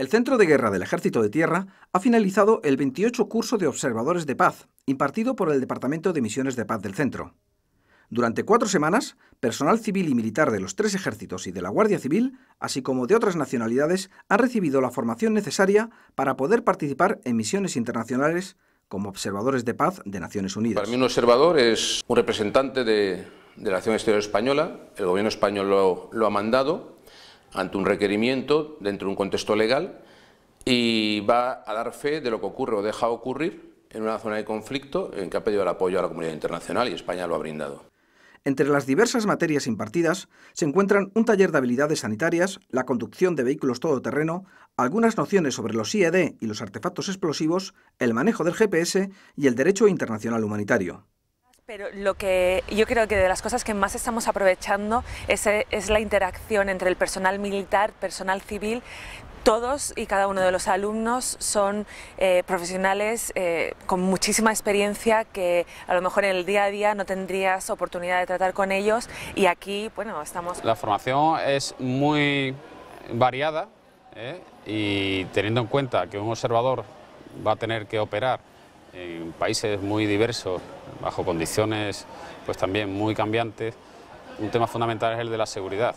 El Centro de Guerra del Ejército de Tierra ha finalizado el 28 curso de observadores de paz, impartido por el Departamento de Misiones de Paz del Centro. Durante cuatro semanas, personal civil y militar de los tres ejércitos y de la Guardia Civil, así como de otras nacionalidades, han recibido la formación necesaria para poder participar en misiones internacionales como observadores de paz de Naciones Unidas. Para mí un observador es un representante de, la acción exterior española, el gobierno español lo ha mandado ante un requerimiento dentro de un contexto legal y va a dar fe de lo que ocurre o deja ocurrir en una zona de conflicto en que ha pedido el apoyo a la comunidad internacional y España lo ha brindado. Entre las diversas materias impartidas se encuentran un taller de habilidades sanitarias, la conducción de vehículos todoterreno, algunas nociones sobre los IED y los artefactos explosivos, el manejo del GPS y el derecho internacional humanitario. Pero lo que yo creo que de las cosas que más estamos aprovechando eh, es, la interacción entre el personal militar, personal civil, todos y cada uno de los alumnos son eh, profesionales eh, con muchísima experiencia que a lo mejor en el día a día no tendrías oportunidad de tratar con ellos y aquí, bueno, estamos... La formación es muy variada y teniendo en cuenta que un observador va a tener que operar en países muy diversos, bajo condiciones pues también muy cambiantes, un tema fundamental es el de la seguridad.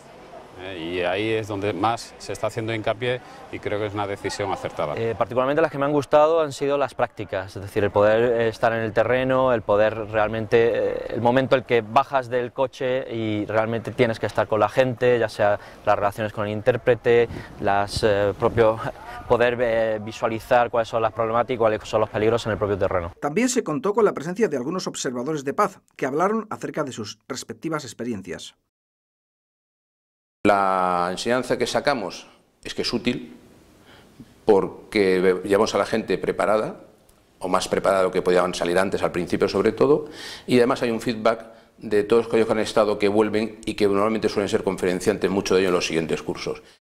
¿eh? y ahí es donde más se está haciendo hincapié y creo que es una decisión acertada. Eh, particularmente las que me han gustado han sido las prácticas, es decir, el poder eh, estar en el terreno, el poder realmente, el momento en el que bajas del coche y realmente tienes que estar con la gente, ya sea las relaciones con el intérprete, las propios poder eh, visualizar cuáles son las problemáticas y cuáles son los peligros en el propio terreno. También se contó con la presencia de algunos observadores de paz que hablaron acerca de sus respectivas experiencias. La enseñanza que sacamos es que es útil porque llevamos a la gente preparada, o más preparada de lo que podían salir antes, al principio sobre todo, y además hay un feedback de todos aquellos que han estado, que vuelven y que normalmente suelen ser conferenciantes, mucho de ellos en los siguientes cursos.